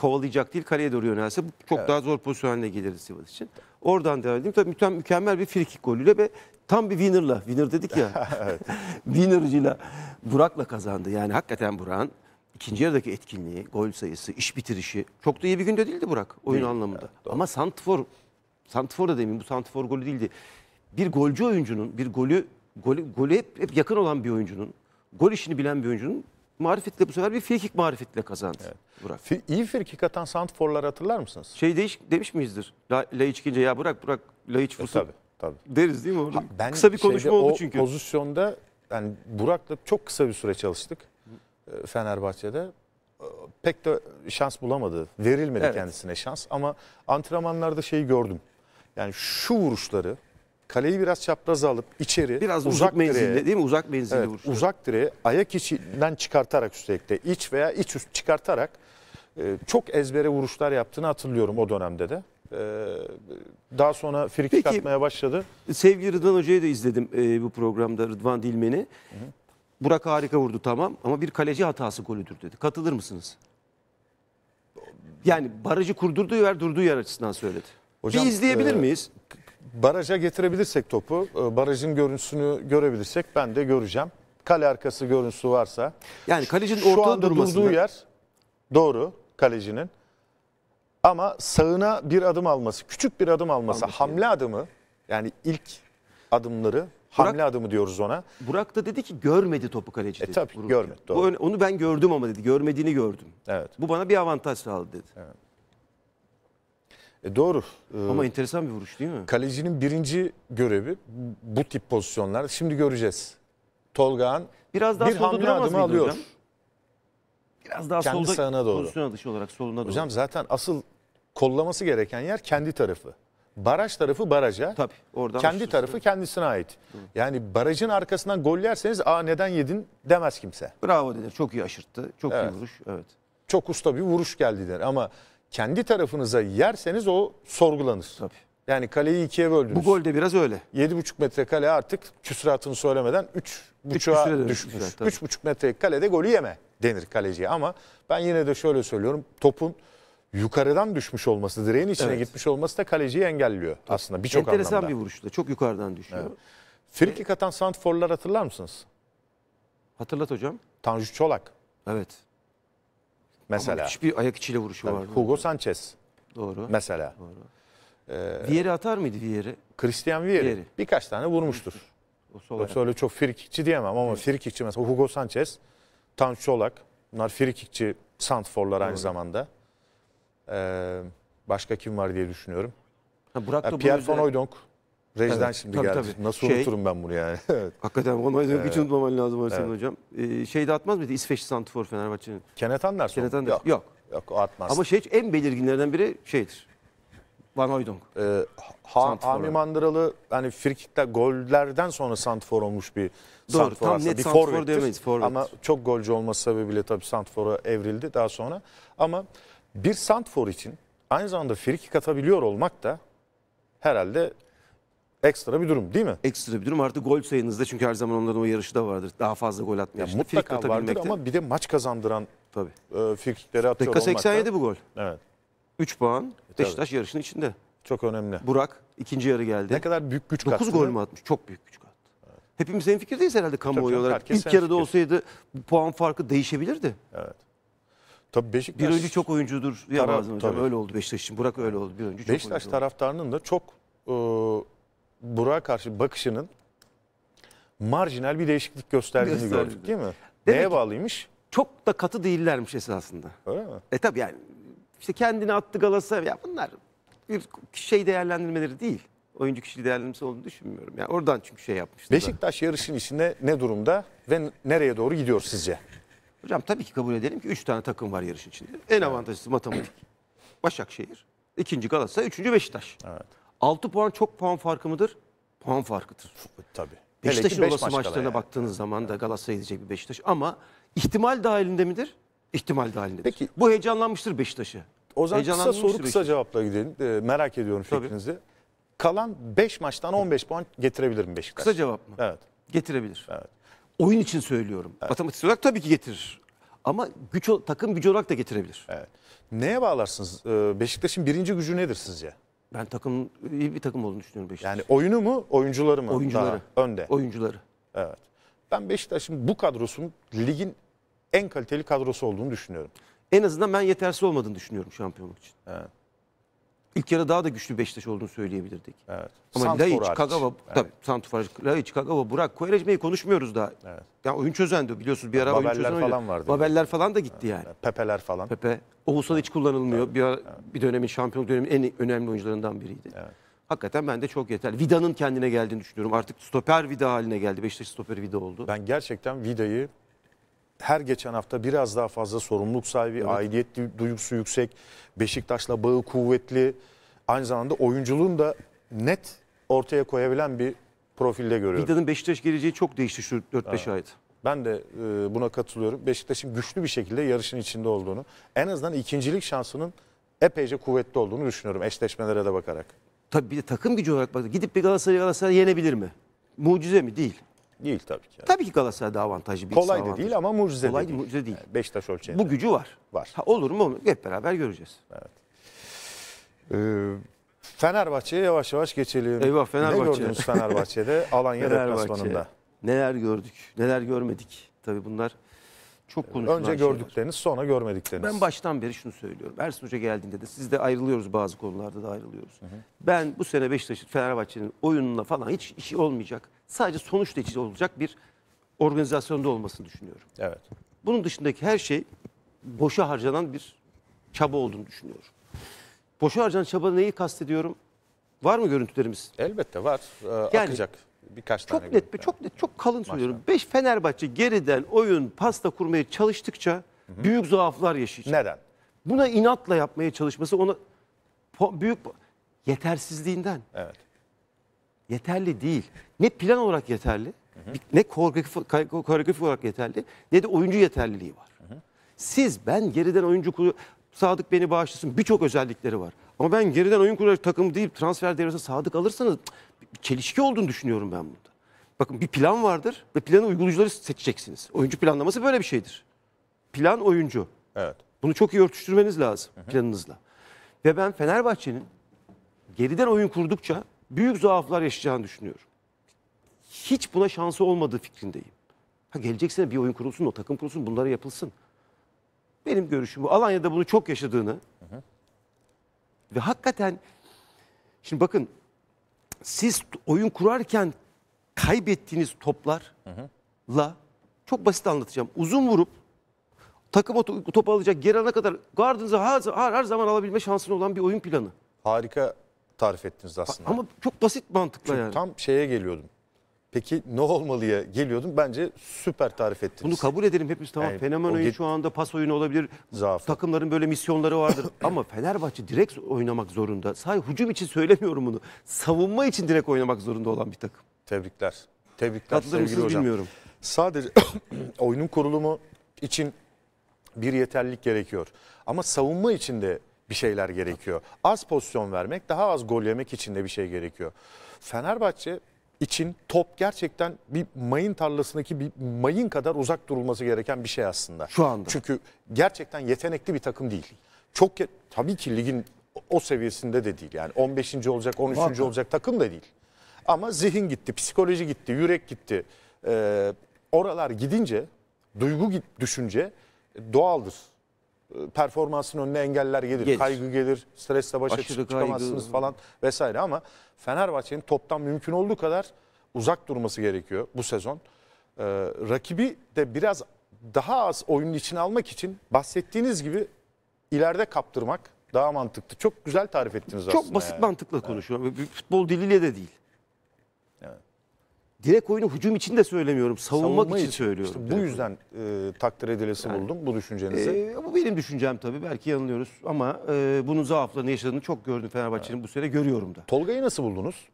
kovalayacak değil kaleye doğru yönelse çok evet. daha zor pozisyonla haline gelirdi Sivas için. Oradan devam edeyim. Tabii tam mükemmel bir frikik golüyle ve tam bir winner'la, winner dedik ya. Winner'cıyla Burak'la kazandı. Yani hakikaten Burak'ın ikinci yarıdaki etkinliği, gol sayısı, iş bitirişi çok da iyi bir günde değildi Burak oyun değil. anlamında. Evet, Ama Santfor, Santfor da demin bu Santfor golü değildi. Bir golcü oyuncunun, bir golü, golü, golü hep, hep yakın olan bir oyuncunun, gol işini bilen bir oyuncunun marifetle bu sefer bir frikik marifetle kazandı. Evet. Burak. F iyi frikik atan santforları hatırlar mısınız? Şey değiş, demiş miyizdir? La, Laiç ikinci ya Burak Burak Laiç e, vursun. E, tabii, tabii. Deriz değil mi orada? Ha, ben kısa bir konuşma oldu çünkü. O pozisyonda yani Burak'la çok kısa bir süre çalıştık e, Fenerbahçe'de. E, pek de şans bulamadı. Verilmedi evet. kendisine şans ama antrenmanlarda şeyi gördüm. Yani şu vuruşları Kaleyi biraz çapraz alıp içeri biraz uzak menzilde direğe, değil mi? Uzak menzilde evet, vuruşlar. Uzak direğe ayak içinden çıkartarak üstelik de iç veya iç üst çıkartarak e, çok ezbere vuruşlar yaptığını hatırlıyorum o dönemde de. E, daha sonra frikik atmaya başladı. Sevgili Rıdvan Hoca'yı da izledim e, bu programda Rıdvan Dilmen'i. Burak harika vurdu tamam ama bir kaleci hatası golüdür dedi. Katılır mısınız? Yani barajı kurdurduğu yer durduğu yer açısından söyledi. Hocam, bir izleyebilir e, miyiz? Baraja getirebilirsek topu, e, barajın görüntüsünü görebilirsek ben de göreceğim. Kale arkası görüntüsü varsa. Yani kalecinin ortada durmasında. durduğu yer doğru kalecinin. Ama sağına bir adım alması, küçük bir adım alması, Anladım. hamle adımı yani ilk adımları Hamle Burak, adımı diyoruz ona. Burak da dedi ki görmedi topu kaleci E tabii görmedi. Doğru. Bu, onu ben gördüm ama dedi. Görmediğini gördüm. Evet. Bu bana bir avantaj sağladı dedi. Evet. E doğru. E, ama enteresan bir vuruş değil mi? Kalecinin birinci görevi bu tip pozisyonlar. Şimdi göreceğiz. Tolgağan biraz daha bir solda hamle adımı alıyor. Hocam? Biraz daha kendi solda sağına doğru. pozisyon atışı olarak soluna doğru. Hocam zaten asıl kollaması gereken yer kendi tarafı. Baraj tarafı baraja. Tabii oradan. Kendi başlıyoruz. tarafı kendisine ait. Hı. Yani barajın arkasından gol yerseniz aa neden yedin demez kimse. Bravo denir. Çok iyi aşırttı. Çok evet. iyi vuruş. Evet. Çok usta bir vuruş geldi der ama kendi tarafınıza yerseniz o sorgulanır. Tabii. Yani kaleyi ikiye böldünüz. Bu golde biraz öyle. 7,5 metre kale artık küsuratını söylemeden 3,5'a düşmüş. 3,5 metre kalede golü yeme denir kaleciye ama ben yine de şöyle söylüyorum. Topun yukarıdan düşmüş olması, direğin içine evet. gitmiş olması da kaleciyi engelliyor Tabii. aslında birçok anlamda. Enteresan bir vuruştu. Çok yukarıdan düşüyor. Evet. Frikik atan santforlar hatırlar mısınız? Hatırlat hocam. Tanju Çolak. Evet. Mesela. Ama bir ayak içiyle vuruşu var vardı. Hugo Sanchez. Doğru. Mesela. Doğru. Ee, Vieri atar mıydı Vieri? Christian Vieri. Vieri. Birkaç tane vurmuştur. O sol Yoksa öyle çok frikikçi diyemem ama evet. frikikçi mesela Hugo Sanchez, Tan Çolak. Bunlar frikikçi santforlar aynı Doğru. zamanda. Ee, başka kim var diye düşünüyorum. Ha, Burak da Pierre Van Oydonk. Rejden evet. şimdi tabii, geldi. Tabii. Nasıl şey, unuturum ben bunu yani? evet. Hakikaten onu evet. hiç unutmaman lazım Arsene evet. Hocam. Ee, şey de atmaz mıydı İsveçli Santifor Fenerbahçe'nin? Kenneth Anderson. Kenneth Anderson. Yok. Yok, Yok atmaz. Ama şey en belirginlerden biri şeydir. Van Hooydonk. Ee, ha, Hami Mandıralı hani frikikler gollerden sonra Santfor olmuş bir Doğru, santifor tam aslında. Net bir santifor forvettir. demeyiz. Forvet. Ama çok golcü olması sebebiyle tabii Santfor'a evrildi daha sonra. Ama bir Santfor için aynı zamanda frikik atabiliyor olmak da herhalde Ekstra bir durum değil mi? Ekstra bir durum artı gol sayınızda çünkü her zaman onların o yarışı da vardır. Daha fazla gol atmaya. Yani mutlaka vardır ama bir de maç kazandıran Tabii. E, atıyor Dakika 87 olmakta. bu gol. Evet. 3 puan e, Beşiktaş tabii. yarışın içinde. Çok önemli. Burak ikinci yarı geldi. Ne kadar büyük güç 9 kattı. gol mü atmış? Çok büyük güç kattı. Evet. Hepimiz en fikirdeyiz herhalde kamuoyu olarak. İlk yarıda olsaydı bu puan farkı değişebilirdi. Evet. Tabii Beşiktaş... Bir önce çok oyuncudur. Ya taraf, hocam öyle oldu Beşiktaş için. Burak öyle oldu. Bir önce çok Beşiktaş taraftarının da çok... E, Burak'a karşı bakışının marjinal bir değişiklik gösterdiğini Gösterdi. gördük değil mi? Demek Neye bağlıymış? Çok da katı değillermiş esasında. Öyle mi? E tabi yani işte kendini attı galasa ya bunlar bir şey değerlendirmeleri değil. Oyuncu kişiliği değerlendirmesi olduğunu düşünmüyorum. Yani oradan çünkü şey yapmıştı. Beşiktaş yarışın içinde ne durumda ve nereye doğru gidiyor sizce? Hocam tabii ki kabul edelim ki 3 tane takım var yarışın içinde. En avantajlısı matematik. Başakşehir, ikinci Galatasaray, üçüncü Beşiktaş. Evet. 6 puan çok puan farkı mıdır? Puan farkıdır. Tabii. Beşiktaş'ın olası maç maçlarına yani. baktığınız zaman da Galatasaray edecek bir Beşiktaş ama ihtimal dahilinde midir? İhtimal dahilinde. Peki bu heyecanlanmıştır Beşiktaş'ı. O zaman kısa soru Beşiktaş. kısa cevapla gidelim. E, merak ediyorum Tabii. fikrinizi. Kalan 5 maçtan 15 puan getirebilir mi Beşiktaş? Kısa cevap mı? Evet. Getirebilir. Evet. Oyun için söylüyorum. Evet. Matematik olarak tabii ki getirir. Ama güç takım gücü olarak da getirebilir. Evet. Neye bağlarsınız? Ee, Beşiktaş'ın birinci gücü nedir sizce? Ben takım iyi bir takım olduğunu düşünüyorum Beşiktaş. Yani oyunu mu, oyuncuları mı? Oyuncuları. Daha önde. Oyuncuları. Evet. Ben Beşiktaş'ın bu kadrosun ligin en kaliteli kadrosu olduğunu düşünüyorum. En azından ben yetersiz olmadığını düşünüyorum şampiyonluk için. Evet. İlk yarı daha da güçlü Beşiktaş olduğunu söyleyebilirdik. Evet. Ama Santufor Laiç, hariç. Kagawa, evet. tabii, Santufor, Laiç, Kagawa, Burak, Koyrecme'yi konuşmuyoruz daha. Evet. Yani oyun çözendi biliyorsunuz bir ara Babeller oyun çözen falan vardı. Babeller yani. falan da gitti yani. Pepeler falan. Pepe. Oğuzhan evet. hiç kullanılmıyor. Evet. Bir, ara, evet. bir dönemin şampiyonluk dönemin en önemli oyuncularından biriydi. Evet. Hakikaten ben de çok yeterli. Vida'nın kendine geldiğini düşünüyorum. Artık stoper Vida haline geldi. Beşiktaş stoper Vida oldu. Ben gerçekten Vida'yı her geçen hafta biraz daha fazla sorumluluk sahibi, evet. aidiyet duygusu yüksek, Beşiktaş'la bağı kuvvetli, aynı zamanda oyunculuğun da net ortaya koyabilen bir profilde görüyorum. Vida'nın Beşiktaş geleceği çok değişti şu 4-5 ayda. Ben de e, buna katılıyorum. Beşiktaş'ın güçlü bir şekilde yarışın içinde olduğunu, en azından ikincilik şansının epeyce kuvvetli olduğunu düşünüyorum eşleşmelere de bakarak. Tabii bir de takım gücü olarak bak. Gidip bir Galatasaray Galatasaray yenebilir mi? Mucize mi? Değil. Değil tabii ki. Yani. Tabii ki Galatasaray'da avantajı bir Kolay da değil ama mucize Kolay değil. Mucize değil. Yani Beşiktaş ölçeğinde. Bu gücü var. Var. Ha, olur mu? Hep beraber göreceğiz. Evet. Ee, Fenerbahçe'ye yavaş yavaş geçelim. Eyvah Fenerbahçe. Ne gördünüz Fenerbahçe'de? Alanya Fenerbahçe. deplasmanında. Neler gördük, neler görmedik. Tabii bunlar çok ee, konuşulan Önce gördükleriniz şeyler. sonra görmedikleriniz. Ben baştan beri şunu söylüyorum. Ersun Hoca geldiğinde de siz de ayrılıyoruz bazı konularda da ayrılıyoruz. Hı hı. Ben bu sene Beşiktaş'ın Fenerbahçe'nin oyununa falan hiç işi olmayacak. Sadece sonuç netice olacak bir organizasyonda olmasını düşünüyorum. Evet. Bunun dışındaki her şey boşa harcanan bir çaba olduğunu düşünüyorum. Boşa harcanan çaba neyi kastediyorum? Var mı görüntülerimiz? Elbette var. Ee, yani, akacak birkaç çok tane. Net, çok çok net, çok kalın söylüyorum. 5 Fenerbahçe geriden oyun pasta kurmaya çalıştıkça Hı-hı. büyük zaaflar yaşayacak. Neden? Buna inatla yapmaya çalışması ona büyük yetersizliğinden. Evet. Yeterli değil. Ne plan olarak yeterli, hı hı. ne koreografi, koreografi olarak yeterli, ne de oyuncu yeterliliği var. Hı hı. Siz ben geriden oyuncu kuruyor. Sadık beni bağışlasın. Birçok özellikleri var. Ama ben geriden oyun kuracak takım deyip transfer devresine sadık alırsanız bir çelişki olduğunu düşünüyorum ben burada. Bakın bir plan vardır ve planı uygulayıcıları seçeceksiniz. Oyuncu planlaması böyle bir şeydir. Plan oyuncu. Evet. Bunu çok iyi örtüştürmeniz lazım hı hı. planınızla. Ve ben Fenerbahçe'nin geriden oyun kurdukça büyük zaaflar yaşayacağını düşünüyorum. Hiç buna şansı olmadığı fikrindeyim. Ha gelecek sene bir oyun kurulsun, o takım kurulsun, bunlara yapılsın. Benim görüşüm bu. Alanya'da bunu çok yaşadığını, hı hı. Ve hakikaten şimdi bakın siz oyun kurarken kaybettiğiniz toplarla çok basit anlatacağım. Uzun vurup takım o top alacak geri ana kadar gardınıza her, her zaman alabilme şansın olan bir oyun planı. Harika tarif ettiniz aslında. Ama çok basit mantıkla Çünkü yani. Tam şeye geliyordum. Peki ne olmalıya geliyordun? Bence süper tarif ettiniz. Bunu kabul edelim hepimiz tamam. Yani, Fenomen oyun şu anda pas oyunu olabilir. Zaaf. Takımların böyle misyonları vardır. Ama Fenerbahçe direkt oynamak zorunda. Sadece hücum için söylemiyorum bunu. Savunma için direkt oynamak zorunda olan bir takım. Tebrikler. Tebrikler Katılır sevgili hocam. bilmiyorum. Sadece oyunun kurulumu için bir yeterlilik gerekiyor. Ama savunma için de bir şeyler gerekiyor. Az pozisyon vermek, daha az gol yemek için de bir şey gerekiyor. Fenerbahçe için top gerçekten bir mayın tarlasındaki bir mayın kadar uzak durulması gereken bir şey aslında. Şu anda. Çünkü gerçekten yetenekli bir takım değil. Çok tabii ki ligin o seviyesinde de değil. Yani 15. olacak, 13. Vallahi. olacak takım da değil. Ama zihin gitti, psikoloji gitti, yürek gitti. Ee, oralar gidince, duygu düşünce e, doğaldır. E, performansının önüne engeller gelir. gelir. Kaygı gelir, stresle başa çıkamazsınız falan vesaire ama Fenerbahçe'nin toptan mümkün olduğu kadar uzak durması gerekiyor bu sezon. Ee, rakibi de biraz daha az oyunun içine almak için bahsettiğiniz gibi ileride kaptırmak daha mantıklı. Çok güzel tarif ettiniz Çok aslında. Çok basit yani. mantıkla konuşuyor. Evet. Futbol diliyle de değil direkt oyunu hücum için de söylemiyorum. Savunmak Savunma için, söylüyorum. İşte bu yüzden e, takdir edilesi yani, buldum bu düşüncenizi. E, bu benim düşüncem tabii. Belki yanılıyoruz ama e, bunun zaaflarını yaşadığını çok gördüm Fenerbahçe'nin evet. bu sene görüyorum da. Tolga'yı nasıl buldunuz?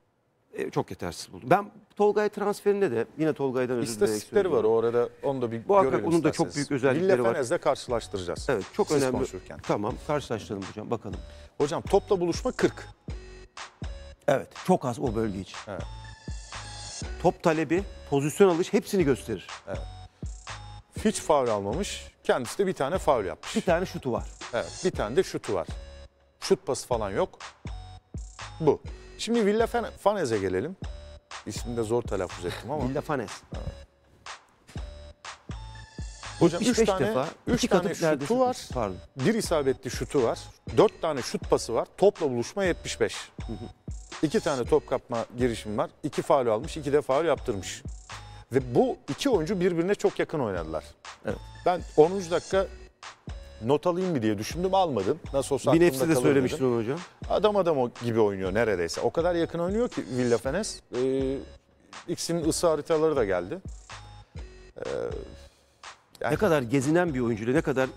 E, çok yetersiz buldum. Ben Tolgay'ı transferinde de yine Tolgay'dan özür dileyerek İstatistikleri var orada. Onu da bir Bu görelim onun da çok büyük özellikleri Villa var. Villa karşılaştıracağız. Evet çok Siz önemli. konuşurken. Tamam karşılaştıralım hocam bakalım. Hocam topla buluşma 40. Evet çok az o bölge için. Evet top talebi, pozisyon alış hepsini gösterir. Evet. Hiç faul almamış. Kendisi de bir tane faul yapmış. Bir tane şutu var. Evet bir tane de şutu var. Şut pası falan yok. Bu. Şimdi Villa Fanes'e gelelim. İsmini de zor telaffuz ettim ama. Villa Fanes. Evet. Hocam 3 tane, defa, üç tane şutu var. Pardon. Bir isabetli şutu var. 4 tane şut pası var. Topla buluşma 75. Hı hı. İki tane top kapma girişim var. İki faul almış, iki de faul yaptırmış. Ve bu iki oyuncu birbirine çok yakın oynadılar. Evet. Ben 10. dakika not alayım mı diye düşündüm almadım. Nasıl olsa Bir nefsi de söylemiştin onu hocam. Adam adam gibi oynuyor neredeyse. O kadar yakın oynuyor ki Villa Fenes. Ee, ikisinin ısı haritaları da geldi. Ee, yani... Ne kadar gezinen bir oyuncu ne kadar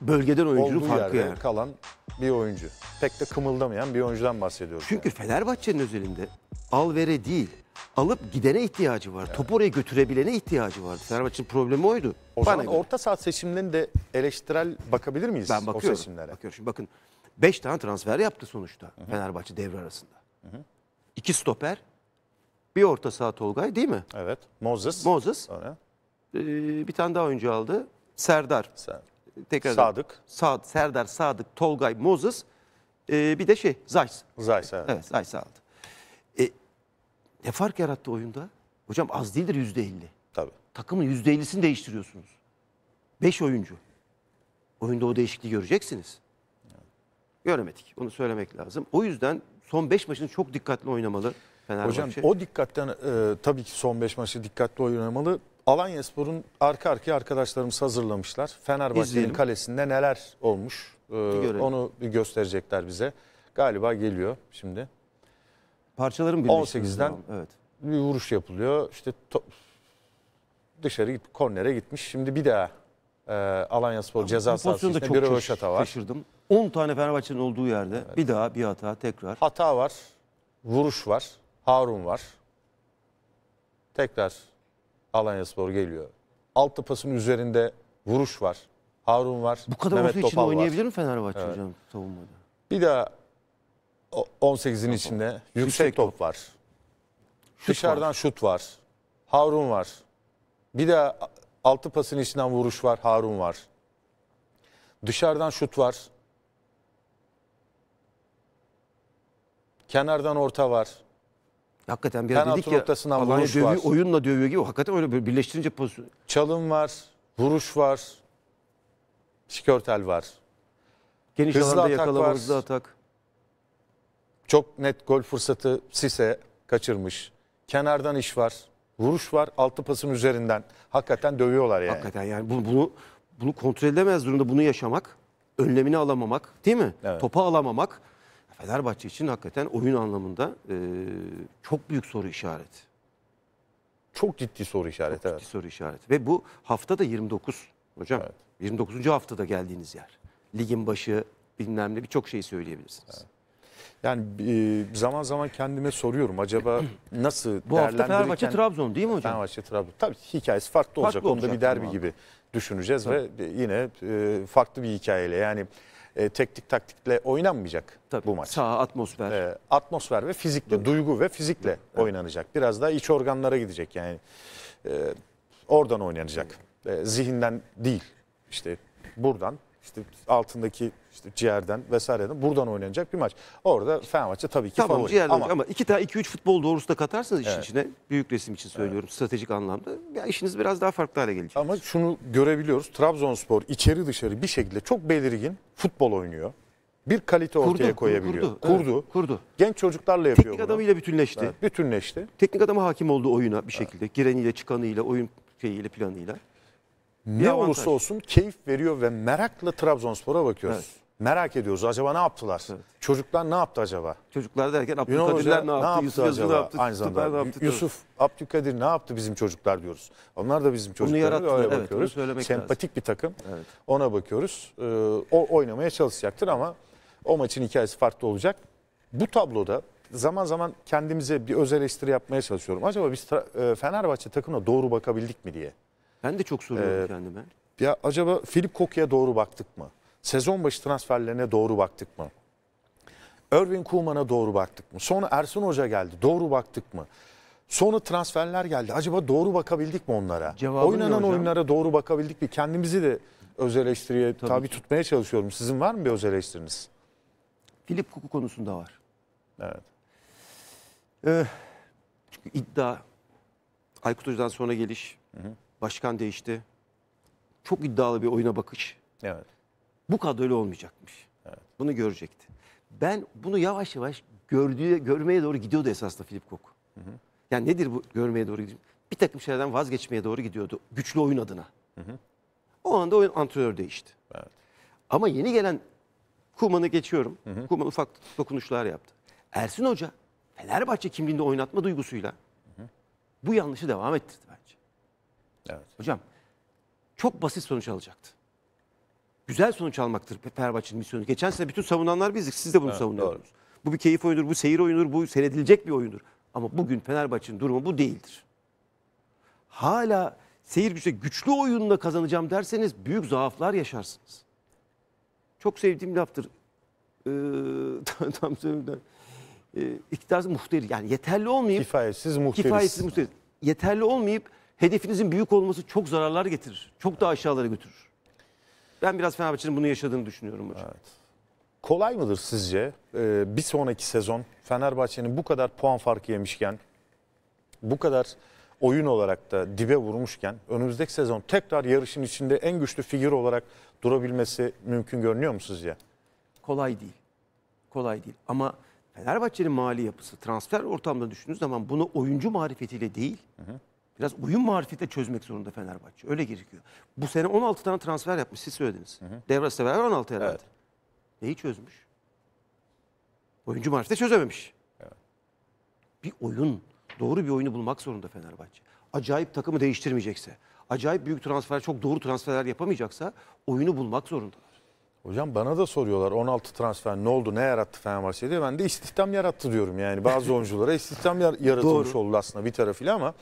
bölgeden oyuncu farkı yani. kalan bir oyuncu. Pek de kımıldamayan bir oyuncudan bahsediyoruz. Çünkü Fenerbahçe'nin özelinde al vere değil, alıp gidene ihtiyacı var. Topu oraya götürebilene ihtiyacı var. Fenerbahçe'nin problemi oydu. O Bana zaman göre. orta saat seçimlerini de eleştirel bakabilir miyiz Ben o bakıyorum. seçimlere? bakıyorum. Şimdi bakın 5 tane transfer yaptı sonuçta Fenerbahçe devre arasında. İki stoper, bir orta saha Tolgay değil mi? Evet. Moses. Moses, ee, bir tane daha oyuncu aldı. Serdar. sen tekrar Sadık. Sa Serdar Sadık, Tolgay Moses e, bir de şey Zays. Zays evet. Evet Zays aldı. E, ne fark yarattı oyunda? Hocam az değildir yüzde elli. Tabii. Takımın yüzde ellisini değiştiriyorsunuz. Beş oyuncu. Oyunda o değişikliği göreceksiniz. Göremedik. Onu söylemek lazım. O yüzden son beş maçını çok dikkatli oynamalı Fenerbahçe. Hocam o dikkatten e, tabii ki son beş maçı dikkatli oynamalı. Alanya Spor'un arka arkaya arkadaşlarımız hazırlamışlar. Fenerbahçe'nin kalesinde neler olmuş ee, görelim. onu bir gösterecekler bize. Galiba geliyor şimdi. Parçalarım birleşmesi. 18'den evet. bir vuruş yapılıyor. İşte dışarı git, kornere gitmiş. Şimdi bir daha e, Alanya Spor Ama ceza sahası bir röveşata var. Şaşırdım. 10 tane Fenerbahçe'nin olduğu yerde evet. bir daha bir hata tekrar. Hata var, vuruş var, Harun var. Tekrar Alanya Spor geliyor. Alt tapasının üzerinde vuruş var. Harun var. Bu kadar Mehmet Topal için oynayabilir var. mi Fenerbahçe evet. hocam savunmada? Bir daha 18'in içinde yüksek, top, top var. Şut Dışarıdan var. şut var. Harun var. Bir de altı pasın içinden vuruş var. Harun var. Dışarıdan şut var. Kenardan orta var. Hakikaten bir dedik ya noktasından Alanya dövüyor, var. oyunla dövüyor gibi. Hakikaten öyle böyle birleştirince pozisyon. Çalım var, vuruş var, şikörtel var. Geniş Hızlı alanda atak var. atak. Çok net gol fırsatı Sise kaçırmış. Kenardan iş var. Vuruş var. Altı pasın üzerinden. Hakikaten dövüyorlar yani. Hakikaten yani bunu bunu, bunu kontrol edemez durumda bunu yaşamak, önlemini alamamak değil mi? Evet. Topa alamamak Fenerbahçe için hakikaten oyun anlamında e, çok büyük soru işareti. Çok ciddi soru işareti. Çok evet. ciddi soru işareti. Ve bu hafta da 29 hocam. Evet. 29. haftada geldiğiniz yer. Ligin başı bilmem ne birçok şeyi söyleyebilirsiniz. Evet. Yani zaman zaman kendime soruyorum acaba nasıl Bu hafta Fenerbahçe Trabzon değil mi hocam? Fenerbahçe Trabzon. Tabii hikayesi farklı, farklı olacak. olacak. Onda bir derbi tamam. gibi düşüneceğiz Tabii. ve yine farklı bir hikayeyle yani e, teknik taktikle oynanmayacak Tabii, bu maç. sağ atmosfer. E, atmosfer ve fizikle, Değil duygu ve fizikle evet. oynanacak. Biraz daha iç organlara gidecek yani. E, oradan oynanacak. E, zihinden değil. İşte buradan işte altındaki işte ciğerden vesaireden buradan oynanacak bir maç. Orada Fenerbahçe tabii ki tamam, favori. Ciğerden ama, ama iki tane iki üç futbol doğrusu da katarsanız işin evet. içine büyük resim için söylüyorum evet. stratejik anlamda ya işiniz biraz daha farklı hale gelecek. Ama şunu görebiliyoruz. Trabzonspor içeri dışarı bir şekilde çok belirgin futbol oynuyor bir kalite ortaya koyabiliyor. Kurdu. Kurdu. Evet, kurdu. Genç çocuklarla yapıyor Teknik bunu. adamıyla bütünleşti. Evet, bütünleşti. Teknik adamı hakim oldu oyuna bir şekilde. Evet. Gireniyle, çıkanıyla, oyun şeyiyle, planıyla. Ne olursa olsun keyif veriyor ve merakla Trabzonspor'a bakıyoruz. Evet merak ediyoruz. Acaba ne yaptılar? Evet. Çocuklar ne yaptı acaba? Çocuklar derken Abdülkadirler ne yaptı? Ne yaptı Yusuf acaba? ne yaptı? Aynı zamanda ne yaptı, Yusuf, Abdülkadir ne yaptı bizim çocuklar diyoruz. Onlar da bizim çocuklarımız. Öyle evet, bakıyoruz. Sempatik lazım. bir takım. Evet. Ona bakıyoruz. Ee, o oynamaya çalışacaktır ama o maçın hikayesi farklı olacak. Bu tabloda zaman zaman kendimize bir öz eleştiri yapmaya çalışıyorum. Acaba biz e, Fenerbahçe takımına doğru bakabildik mi diye. Ben de çok soruyorum ee, kendime. Ya acaba Filip Koku'ya doğru baktık mı? Sezon başı transferlerine doğru baktık mı? Erwin Kuman'a doğru baktık mı? Sonra Ersun Hoca geldi. Doğru baktık mı? Sonra transferler geldi. Acaba doğru bakabildik mi onlara? Cevabı Oynanan oyunlara doğru bakabildik mi? Kendimizi de öz eleştiriye tabii, tabii tutmaya çalışıyorum. Sizin var mı bir öz eleştiriniz? Filip Kuku konusunda var. Evet. Ee, çünkü iddia, Aykut Hoca'dan sonra geliş, hı hı. başkan değişti. Çok iddialı bir oyuna bakış. Evet bu kadroyla olmayacakmış. Evet. Bunu görecekti. Ben bunu yavaş yavaş gördüğü görmeye doğru gidiyordu esasında Filip Koku. Yani nedir bu görmeye doğru gidiyor? Bir takım şeylerden vazgeçmeye doğru gidiyordu güçlü oyun adına. Hı hı. O anda oyun antrenör değişti. Evet. Ama yeni gelen Kuman'ı geçiyorum. Hı hı. Kuman ufak dokunuşlar yaptı. Ersin Hoca Fenerbahçe kimliğinde oynatma duygusuyla bu yanlışı devam ettirdi bence. Evet. Hocam çok basit sonuç alacaktı güzel sonuç almaktır Fenerbahçe'nin misyonu. Geçen sene bütün savunanlar bizdik. Siz de bunu evet, savunuyordunuz. Bu bir keyif oyunudur, bu seyir oyunudur, bu seyredilecek bir oyundur. Ama bugün Fenerbahçe'nin durumu bu değildir. Hala seyir güçle güçlü oyunla kazanacağım derseniz büyük zaaflar yaşarsınız. Çok sevdiğim laftır. Ee, tam söyleyeyim. Ee, iktidarsız muhterir. Yani yeterli olmayıp... Kifayetsiz muhterir. Kifayetsiz muhterir. Yeterli olmayıp hedefinizin büyük olması çok zararlar getirir. Çok daha aşağılara götürür. Ben biraz Fenerbahçe'nin bunu yaşadığını düşünüyorum hocam. Evet. Kolay mıdır sizce ee, bir sonraki sezon Fenerbahçe'nin bu kadar puan farkı yemişken, bu kadar oyun olarak da dibe vurmuşken önümüzdeki sezon tekrar yarışın içinde en güçlü figür olarak durabilmesi mümkün görünüyor mu sizce? Kolay değil. Kolay değil ama Fenerbahçe'nin mali yapısı transfer ortamında düşündüğünüz zaman bunu oyuncu marifetiyle değil, hı hı Biraz uyum marifetiyle çözmek zorunda Fenerbahçe. Öyle gerekiyor. Bu sene 16 tane transfer yapmış. Siz söylediniz. Hı hı. 16 herhalde. Evet. Neyi çözmüş? Oyuncu marifeti çözememiş. Evet. Bir oyun, doğru bir oyunu bulmak zorunda Fenerbahçe. Acayip takımı değiştirmeyecekse, acayip büyük transfer, çok doğru transferler yapamayacaksa oyunu bulmak zorunda. Hocam bana da soruyorlar 16 transfer ne oldu ne yarattı Fenerbahçe diye. Ben de istihdam yarattı diyorum yani. Bazı oyunculara istihdam yaratılmış oldu aslında bir tarafıyla ama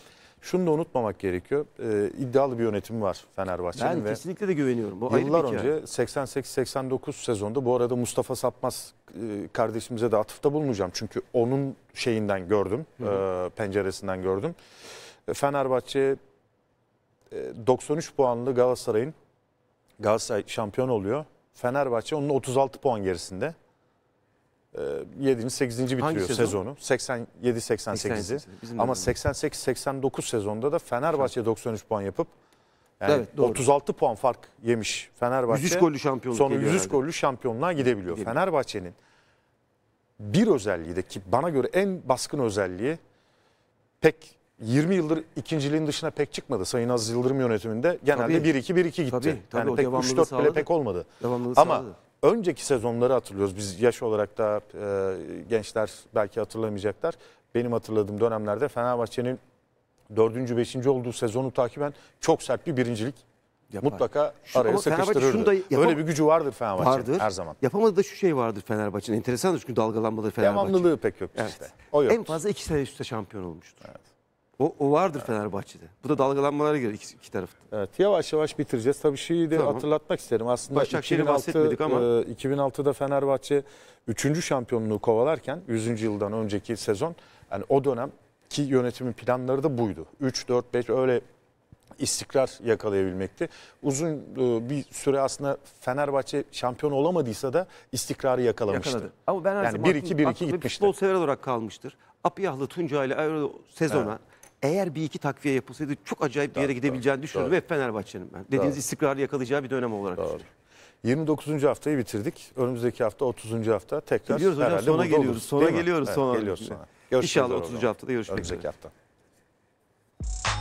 şunu da unutmamak gerekiyor. E, iddialı bir yönetim var Fenerbahçe'nin. Ben ve kesinlikle de güveniyorum. Bu yıllar önce 88-89 sezonda bu arada Mustafa Sapmaz e, kardeşimize de atıfta bulunacağım. Çünkü onun şeyinden gördüm. Hı hı. E, penceresinden gördüm. E, Fenerbahçe 93 puanlı Galatasaray'ın Galatasaray şampiyon oluyor. Fenerbahçe onun 36 puan gerisinde. 7. Ee, 8. bitiriyor sezon? sezonu. 87-88'i. Ama 88-89 sezonda da Fenerbahçe 93 puan yapıp yani evet, 36 puan fark yemiş Fenerbahçe. 100 gollü şampiyonluk Sonra 103 herhalde. gollü şampiyonluğa gidebiliyor. gidebiliyor. Fenerbahçe'nin bir özelliği de ki bana göre en baskın özelliği pek 20 yıldır ikinciliğin dışına pek çıkmadı Sayın Aziz Yıldırım yönetiminde. Genelde 1-2-1-2 gitti. Tabii, tabii, yani pek 3-4 bile pek olmadı. Ama sağladı önceki sezonları hatırlıyoruz. Biz yaş olarak da e, gençler belki hatırlamayacaklar. Benim hatırladığım dönemlerde Fenerbahçe'nin dördüncü, beşinci olduğu sezonu takiben çok sert bir birincilik Yapar. mutlaka şu, araya sıkıştırırdı. Şunu da yapam- Öyle bir gücü vardır Fenerbahçe vardır. her zaman. Yapamadı da şu şey vardır Fenerbahçe'nin. Enteresandır çünkü dalgalanmaları Fenerbahçe'nin. Devamlılığı pek yok evet. işte. O yok. En fazla iki sene üstte şampiyon olmuştur. Evet. O, o vardır Fenerbahçe'de. Bu da dalgalanmalara girer iki, iki tarafta. Evet, yavaş yavaş bitireceğiz. Tabii şeyi de Tamam. hatırlatmak isterim. Aslında 2006, ama. 2006'da e, Fenerbahçe 3. şampiyonluğu kovalarken 100. yıldan önceki sezon yani o dönem ki yönetimin planları da buydu. 3 4 5 öyle istikrar yakalayabilmekti. Uzun e, bir süre aslında Fenerbahçe şampiyon olamadıysa da istikrarı yakalamıştı. Yakaladı. Ama ben her Yani 1-2, 1-2 gitmişti. Futbol sever olarak kalmıştır. Apiyahlı Tunca ile ayrı sezona eğer bir iki takviye yapılsaydı çok acayip bir yere gidebileceğini doğru, düşünüyorum. Doğru. Ve Fenerbahçe'nin ben dediğiniz doğru. istikrarı yakalayacağı bir dönem olarak doğru. düşünüyorum. 29. haftayı bitirdik. Önümüzdeki hafta 30. hafta tekrar Biliyoruz hocam sona geliyoruz. Oluruz, sona geliyoruz. Evet, sona geliyoruz. Sona. İnşallah 30. haftada görüşmek üzere. Önümüzdeki hafta.